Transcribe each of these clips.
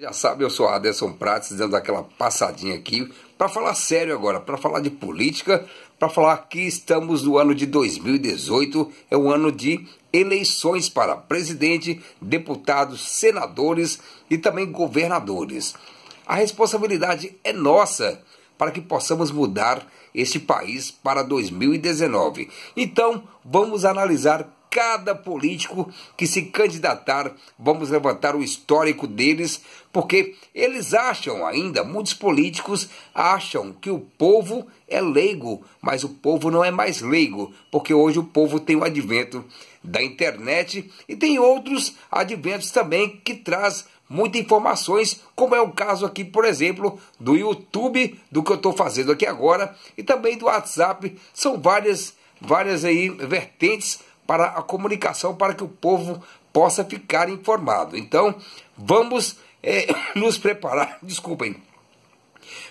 Já sabe, eu sou Aderson Prates, dando aquela passadinha aqui para falar sério agora, para falar de política, para falar que estamos no ano de 2018, é um ano de eleições para presidente, deputados, senadores e também governadores. A responsabilidade é nossa para que possamos mudar este país para 2019. Então, vamos analisar cada político que se candidatar, vamos levantar o histórico deles, porque eles acham ainda, muitos políticos acham que o povo é leigo, mas o povo não é mais leigo, porque hoje o povo tem o advento da internet e tem outros adventos também que traz muitas informações, como é o caso aqui, por exemplo, do YouTube, do que eu estou fazendo aqui agora, e também do WhatsApp. São várias, várias aí vertentes para a comunicação, para que o povo possa ficar informado. Então, vamos é, nos preparar, desculpem,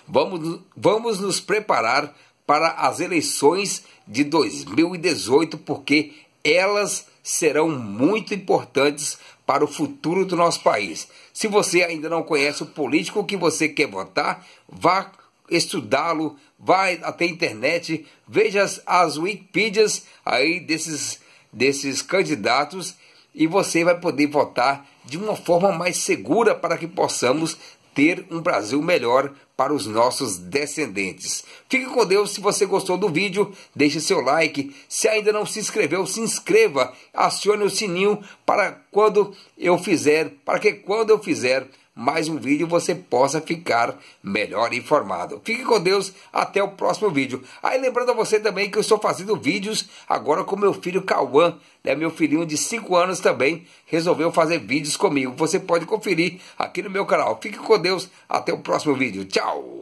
vamos, vamos nos preparar para as eleições de 2018, porque elas serão muito importantes para o futuro do nosso país. Se você ainda não conhece o político que você quer votar, vá estudá-lo, vá até a internet, veja as, as Wikipedias aí desses desses candidatos e você vai poder votar de uma forma mais segura para que possamos ter um Brasil melhor para os nossos descendentes. Fique com Deus, se você gostou do vídeo, deixe seu like. Se ainda não se inscreveu, se inscreva, acione o sininho para quando eu fizer, para que quando eu fizer mais um vídeo você possa ficar melhor informado. Fique com Deus, até o próximo vídeo. Aí lembrando a você também que eu estou fazendo vídeos agora com meu filho Cauã, né? meu filhinho de 5 anos também, resolveu fazer vídeos comigo. Você pode conferir aqui no meu canal. Fique com Deus, até o próximo vídeo. Tchau!